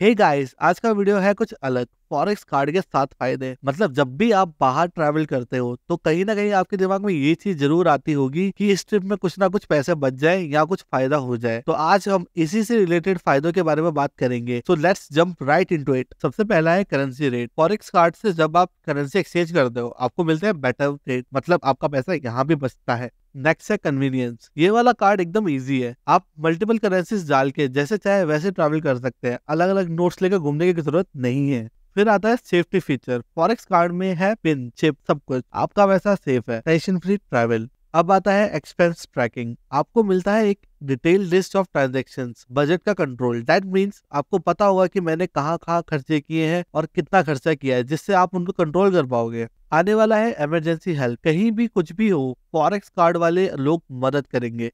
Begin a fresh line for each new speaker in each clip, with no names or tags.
हे hey guys आज का video है कुछ अलग फॉरेक्स कार्ड के साथ फायदे मतलब जब भी आप बाहर ट्रैवल करते हो तो कहीं ना कहीं आपके दिमाग में ये चीज जरूर आती होगी कि इस ट्रिप में कुछ ना कुछ पैसे बच जाए या कुछ फायदा हो जाए तो आज हम इसी से रिलेटेड फायदों के बारे में बात करेंगे so let's jump right in it सबसे पहला है करेंसी रेट फॉरेक्स कार्ड से जब आप करेंसी एक्सचेंज करते हो आपको मिलते हैं बेटर रेट मतलब आपका पैसा यहाँ भी बचता है नेक्स्ट है कन्वीनियंस ये वाला कार्ड एकदम इजी है आप मल्टीपल करेंसीज डाल के जैसे चाहे वैसे ट्रैवल कर सकते हैं अलग अलग नोट्स लेकर घूमने की जरूरत नहीं है फिर आता है सेफ्टी फीचर फॉरेक्स कार्ड में है पिन चिप सब कुछ आपका वैसा सेफ है टेंशन फ्री ट्रैवल अब आता है एक्सपेंस ट्रैकिंग आपको मिलता है एक detail list of transaction budget का कंट्रोल दैट मीन्स आपको पता होगा कि मैंने कहाँ कहाँ खर्चे किए हैं और कितना खर्चा किया है जिससे आप उनको कंट्रोल कर पाओगे आने वाला है इमरजेंसी हेल्प कहीं भी कुछ भी हो फॉरेक्स कार्ड वाले लोग मदद करेंगे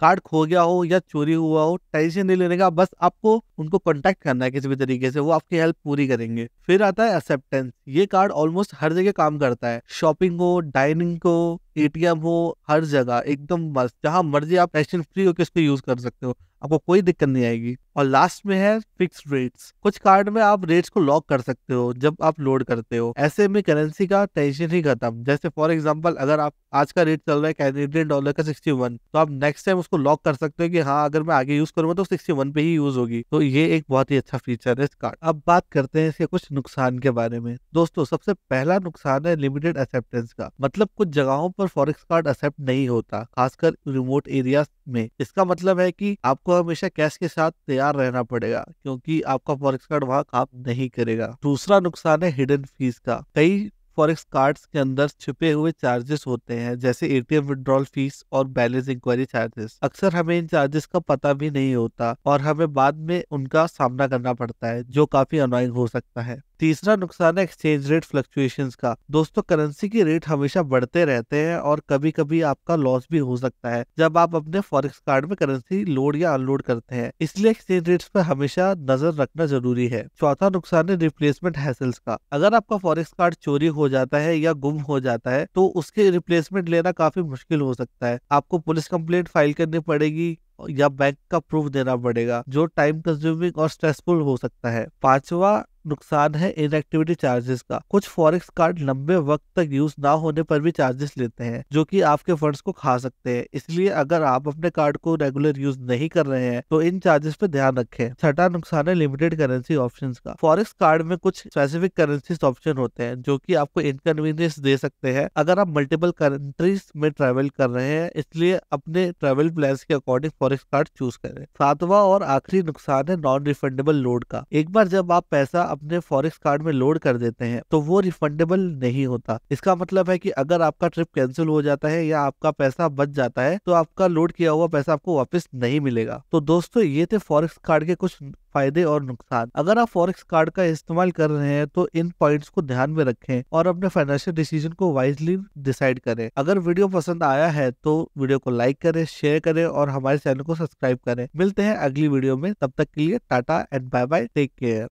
कार्ड खो गया हो या चोरी हुआ हो टेंशन नहीं लेने का बस आपको उनको कॉन्टेक्ट करना है किसी भी तरीके से वो आपकी हेल्प पूरी करेंगे फिर आता है एक्सेप्टेंस ये कार्ड ऑलमोस्ट हर जगह काम करता है शॉपिंग को डाइनिंग को एटीएम हो हर जगह एकदम मस्त जहाँ मर्जी आप टेंशन फ्री होकर इसको यूज कर सकते हो आपको कोई दिक्कत नहीं आएगी और लास्ट में है फिक्स रेट्स कुछ कार्ड में आप रेट्स को लॉक कर सकते हो जब आप लोड करते हो ऐसे में करेंसी का टेंशन ही खत्म जैसे फॉर एग्जांपल अगर आप आज का रेट चल रहा है कैनेडियन डॉलर का 61 तो आप नेक्स्ट टाइम उसको लॉक कर सकते हो कि हाँ अगर मैं आगे यूज करूंगा तो सिक्सटी पे ही यूज होगी तो ये एक बहुत ही अच्छा फीचर है इस कार्ड अब बात करते हैं इसके कुछ नुकसान के बारे में दोस्तों सबसे पहला नुकसान है लिमिटेड एक्सेप्टेंस का मतलब कुछ जगहों पर पर फॉरेक्स कार्ड एक्सेप्ट नहीं होता खासकर रिमोट एरिया में इसका मतलब है कि आपको हमेशा कैश के साथ तैयार रहना पड़ेगा क्योंकि आपका फॉरेक्स कार्ड वहाँ काम नहीं करेगा दूसरा नुकसान है हिडन फीस का कई फॉरेक्स कार्ड्स के अंदर छिपे हुए चार्जेस होते हैं जैसे एटीएम विड्रॉल फीस और बैलेंस इंक्वायरी चार्जेस अक्सर हमें इन चार्जेस का पता भी नहीं होता और हमें बाद में उनका सामना करना पड़ता है जो काफी अनोइंग हो सकता है तीसरा नुकसान है एक्सचेंज रेट फ्लक्चुएशन का दोस्तों करेंसी के रेट हमेशा बढ़ते रहते हैं और कभी कभी आपका लॉस भी हो सकता है जब आप अपने फॉरेक्स कार्ड में करेंसी लोड या अनलोड करते हैं इसलिए एक्सचेंज रेट्स पर हमेशा नजर रखना जरूरी है चौथा नुकसान है रिप्लेसमेंट हैसल्स का अगर आपका फॉरेक्स कार्ड चोरी हो जाता है या गुम हो जाता है तो उसके रिप्लेसमेंट लेना काफी मुश्किल हो सकता है आपको पुलिस कंप्लेंट फाइल करनी पड़ेगी या बैंक का प्रूफ देना पड़ेगा जो टाइम कंज्यूमिंग और स्ट्रेसफुल हो सकता है पांचवा नुकसान है इनएक्टिविटी चार्जेस का कुछ फॉरेक्स कार्ड लंबे वक्त तक यूज ना होने पर भी चार्जेस लेते हैं जो कि आपके फंड्स को खा सकते हैं इसलिए अगर आप अपने कार्ड को रेगुलर यूज नहीं कर रहे हैं तो इन चार्जेस पे ध्यान रखें छठा नुकसान है लिमिटेड करेंसी ऑप्शन का फॉरेक्स कार्ड में कुछ स्पेसिफिक करेंसी ऑप्शन होते हैं जो की आपको इनकन्वीनियंस दे सकते हैं अगर आप मल्टीपल कंट्रीज में ट्रेवल कर रहे हैं इसलिए अपने ट्रेवल प्लान के अकॉर्डिंग फॉरेक्स कार्ड चूज करें सातवा और आखिरी नुकसान है नॉन रिफंडेबल लोड का एक बार जब आप पैसा अपने फॉरेक्स कार्ड में लोड कर देते हैं तो वो रिफंडेबल नहीं होता इसका मतलब है कि अगर आपका ट्रिप कैंसिल हो जाता है या आपका पैसा बच जाता है तो आपका लोड किया हुआ पैसा आपको वापस नहीं मिलेगा तो दोस्तों ये थे फॉरेक्स कार्ड के कुछ फायदे और नुकसान अगर आप फॉरेक्स कार्ड का इस्तेमाल कर रहे हैं तो इन पॉइंट्स को ध्यान में रखें और अपने फाइनेंशियल डिसीजन को वाइजली डिसाइड करें अगर वीडियो पसंद आया है तो वीडियो को लाइक करें शेयर करें और हमारे चैनल को सब्सक्राइब करें मिलते हैं अगली वीडियो में तब तक के लिए tata and bye bye take care